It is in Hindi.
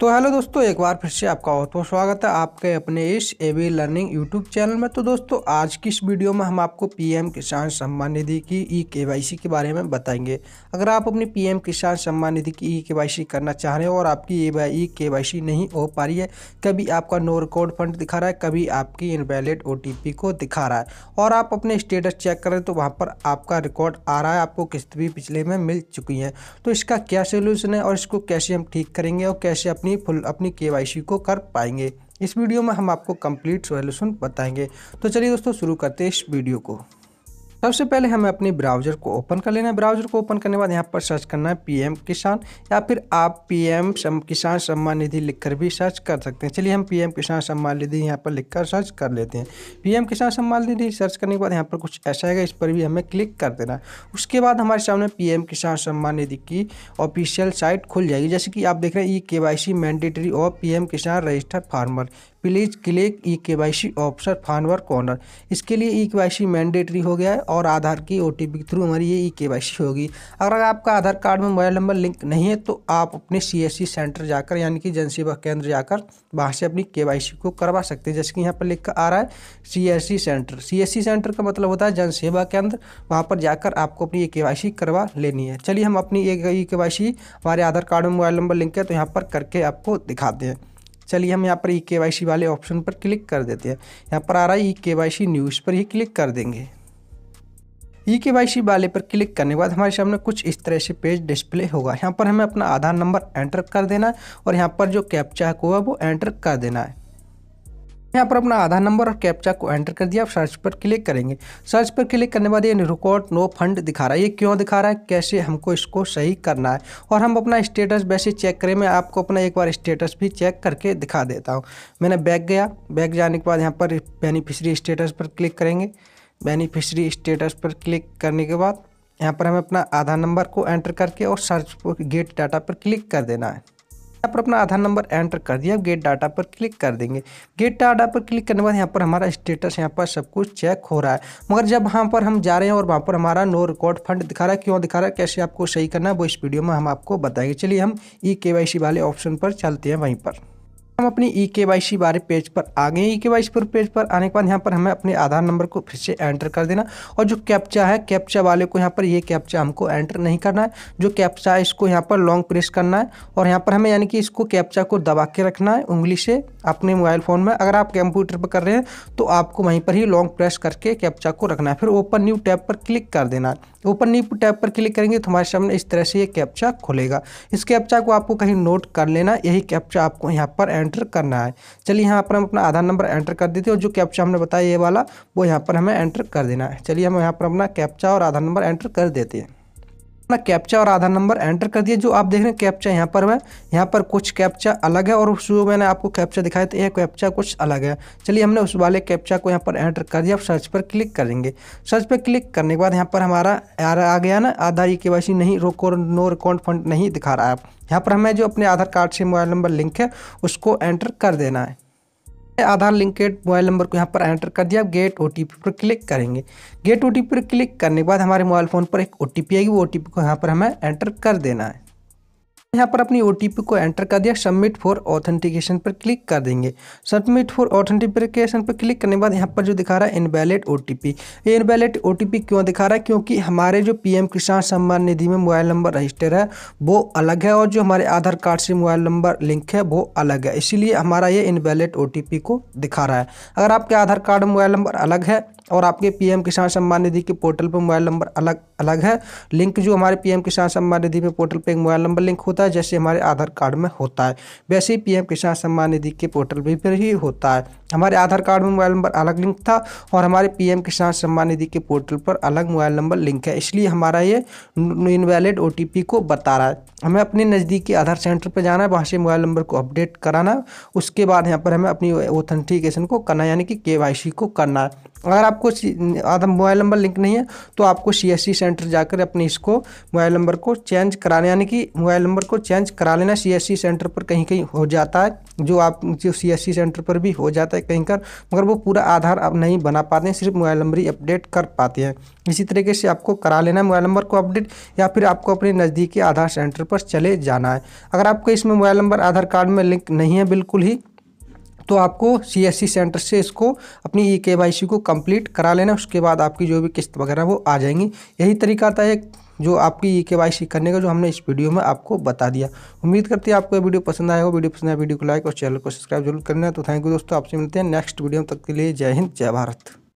तो हेलो दोस्तों एक बार फिर से आपका बहुत बहुत स्वागत है आपके अपने इस A B learning YouTube channel में तो दोस्तों आज की इस वीडियो में हम आपको पीएम किसान सम्मान निधि की ई e सी के बारे में बताएंगे अगर आप अपनी पीएम किसान सम्मान निधि की ई e सी करना चाह रहे हो और आपकी ये ई सी e नहीं हो पा रही है कभी आपका नो रिकॉर्ड फंड दिखा रहा है कभी आपकी इनवैलिड ओ को दिखा रहा है और आप अपने स्टेटस चेक करें तो वहाँ पर आपका रिकॉर्ड आ रहा है आपको किस्त भी पिछले में मिल चुकी है तो इसका क्या सोल्यूशन है और इसको कैसे हम ठीक करेंगे और कैसे अपनी फुल अपनी के को कर पाएंगे इस वीडियो में हम आपको कंप्लीट सोल्यूशन बताएंगे तो चलिए दोस्तों शुरू करते हैं इस वीडियो को सबसे पहले हमें अपने ब्राउज़र को ओपन कर लेना है ब्राउज़र को ओपन करने के बाद यहाँ पर सर्च करना है पीएम किसान या फिर आप पीएम एम किसान सम्मान निधि लिखकर भी सर्च कर सकते हैं चलिए हम पीएम किसान सम्मान निधि यहाँ पर लिखकर सर्च कर लेते हैं पीएम किसान सम्मान निधि सर्च करने के बाद यहाँ पर कुछ ऐसा आएगा इस पर भी हमें क्लिक कर देना है उसके बाद हमारे सामने पी किसान सम्मान निधि की ऑफिशियल साइट खुल जाएगी जैसे कि आप देख रहे हैं E K Y of P PM Kisan register farmer please click E K Y C option farmer corner इसके लिए ई के वाई सी मैंडेटरी हो गया है और आधार की ओ टी पी के थ्रू हमारी ये ई के वाई सी होगी अगर आपका आधार कार्ड में मोबाइल नंबर लिंक नहीं है तो आप अपने सी एस सी सेंटर जाकर यानी कि जन सेवा केंद्र जाकर वहाँ से अपनी के वाई सी को करवा सकते हैं जैसे कि यहाँ पर लिख आ रहा है C S C centre C S C centre का मतलब होता है जनसेवा केंद्र वहाँ पर जाकर आपको अपनी ई के वाई सी करवा लेनी है चलिए हम अपनी ई के वाई सी हमारे आधार कार्ड में मोबाइल नंबर लिंक है तो यहाँ पर करके आपको दिखाते हैं चलिए हम यहाँ पर ई के वाई सी वाले ऑप्शन पर क्लिक कर देते हैं यहाँ पर आ रहा है ई के वाई सी न्यूज़ पर ही क्लिक कर देंगे ई के वाई सी वाले पर क्लिक करने के बाद हमारे सामने कुछ इस तरह से पेज डिस्प्ले होगा यहाँ पर हमें अपना आधार नंबर एंटर कर देना है और यहाँ पर जो कैप्चा कोड है वो एंटर कर देना है यहाँ पर अपना आधार नंबर और कैप्चा को एंटर कर दिया आप सर्च पर क्लिक करेंगे सर्च पर क्लिक करने बाद ये रिकॉर्ड नो फंड दिखा रहा है ये क्यों दिखा रहा है कैसे हमको इसको सही करना है और हम अपना स्टेटस वैसे चेक करें मैं आपको अपना एक बार स्टेटस भी चेक करके दिखा देता हूँ मैंने बैग गया बैग जाने के बाद यहाँ पर बेनिफिशरी स्टेटस पर क्लिक करेंगे बेनिफिशरी स्टेटस पर क्लिक करने के बाद यहाँ पर हमें अपना आधार नंबर को एंटर करके और सर्च गेट डाटा पर क्लिक कर देना है यहाँ पर अपना आधार नंबर एंटर कर दिया गेट डाटा पर क्लिक कर देंगे गेट डाटा पर क्लिक करने के बाद यहाँ पर हमारा स्टेटस यहाँ पर सब कुछ चेक हो रहा है मगर जब वहाँ पर हम जा रहे हैं और वहाँ पर हमारा नो रिकॉर्ड फंड दिखा रहा है क्यों दिखा रहा है कैसे आपको सही करना है वो इस वीडियो में हम आपको बताएंगे चलिए हम ई के वाई सी वाले ऑप्शन पर चलते हैं वहीं पर हम अपनी ई के वाई सी बारे पेज पर आ गए ई के वाई सी पर पेज पर आने के बाद यहाँ पर हमें अपने आधार नंबर को फिर से एंटर कर देना और जो कैप्चा है कैप्चा वाले को यहाँ पर ये कैप्चा हमको एंटर नहीं करना है जो कैप्चा है इसको यहाँ पर लॉन्ग प्रेस करना है और यहाँ पर हमें यानी कि इसको कैप्चा को दबा के रखना है उंगली से अपने मोबाइल फ़ोन में अगर आप कंप्यूटर पर कर रहे हैं तो आपको वहीं पर ही लॉन्ग प्रेस करके कैप्चा को रखना है फिर ओपन न्यू टैब पर क्लिक कर देना है ओपन न्यू टैब पर क्लिक करेंगे तो हमारे सामने इस तरह से ये कैप्चा खुलेगा इस कैप्चा को आपको कहीं नोट कर लेना यही कैप्चा आपको यहाँ पर एंटर करना है चलिए यहाँ पर हम अपना आधार नंबर एंटर कर देते हैं और जो कैप्चा हमने बताया ये वाला वो यहाँ पर हमें एंटर कर देना है चलिए हम यहाँ पर अपना कैप्चा और आधार नंबर एंटर कर देते हैं अपना कैप्चा और आधार नंबर एंटर कर दिया जो आप देख रहे हैं कैप्चा यहाँ पर है यहाँ पर कुछ कैप्चा अलग है और जो मैंने आपको कैप्चा दिखाया था यह कैप्चा कुछ अलग है चलिए हमने उस वाले कैप्चा को यहाँ पर एंटर कर दिया आप सर्च पर क्लिक करेंगे सर्च पर क्लिक करने के बाद यहाँ पर हमारा आर आ गया ना आधार ई के नहीं रोको नो अकाउंट फंड नहीं दिखा रहा है आप यहाँ पर हमें जो अपने आधार कार्ड से मोबाइल नंबर लिंक है उसको एंटर कर देना है आधार लिंकेड मोबाइल नंबर को यहाँ पर एंटर कर दिया गेट ओ पर क्लिक करेंगे गेट ओ पर क्लिक करने के बाद हमारे मोबाइल फ़ोन पर एक ओ आएगी वो ओ को यहाँ पर हमें एंटर कर देना है यहाँ पर अपनी ओ को एंटर कर दिया सबमिट फॉर ऑथेंटिकेशन पर क्लिक कर देंगे सबमिट फॉर ऑथेंटिफिकेशन पर क्लिक करने के बाद यहाँ पर जो दिखा रहा है इनवैलिड ओ ये इनवैलिड ओ क्यों दिखा रहा है क्योंकि हमारे जो पीएम किसान सम्मान निधि में मोबाइल नंबर रजिस्टर है वो अलग है और जो हमारे आधार कार्ड से मोबाइल नंबर लिंक है वो अलग है इसीलिए हमारा ये इनवैलिड ओ को दिखा रहा है अगर आपके आधार कार्ड मोबाइल नंबर अलग है और आपके पीएम किसान सम्मान निधि के पोर्टल पर मोबाइल नंबर अलग अलग है लिंक जो हमारे पीएम किसान सम्मान निधि में पोर्टल पर एक मोबाइल नंबर लिंक होता है जैसे हमारे आधार कार्ड में होता है वैसे ही पीएम किसान सम्मान निधि के पोर्टल भी पर ही होता है हमारे आधार कार्ड में मोबाइल नंबर अलग लिंक था और हमारे पीएम किसान सम्मान निधि के पोर्टल पर अलग मोबाइल नंबर लिंक है इसलिए हमारा ये इनवैलिड ओ को बता रहा है हमें अपने नज़दीकी आधार सेंटर पर जाना है वहाँ से मोबाइल नंबर को अपडेट कराना उसके बाद यहाँ पर हमें अपनी ऑथेंटिकेशन को करना यानी कि के को करना है अगर आपको आधार मोबाइल नंबर लिंक नहीं है तो आपको सी सेंटर जाकर अपने इसको मोबाइल नंबर को चेंज कराना यानी कि मोबाइल नंबर को चेंज करा लेना सी सेंटर पर कहीं कहीं हो जाता है जो आप जो सी सेंटर पर भी हो जाता है है कहीं कर मगर वो पूरा आधार आप नहीं बना पाते हैं सिर्फ मोबाइल नंबर ही अपडेट कर पाते हैं इसी तरीके से आपको करा लेना है मोबाइल नंबर को अपडेट या फिर आपको अपने नज़दीकी आधार सेंटर पर चले जाना है अगर आपको इसमें मोबाइल नंबर आधार कार्ड में लिंक नहीं है बिल्कुल ही तो आपको सी सेंटर से इसको अपनी ई के को कंप्लीट करा लेना उसके बाद आपकी जो भी किस्त वगैरह वो आ जाएंगी यही तरीका था एक जो आपकी ई के करने का जो हमने इस वीडियो में आपको बता दिया उम्मीद करते हैं आपको वीडियो पसंद आएगा वीडियो पसंद आया वीडियो को लाइक और चैनल को सब्सक्राइब जरूर करना तो थैंक यू दोस्तों आपसे मिलते हैं नेक्स्ट वीडियो तक के लिए जय हिंद जय भारत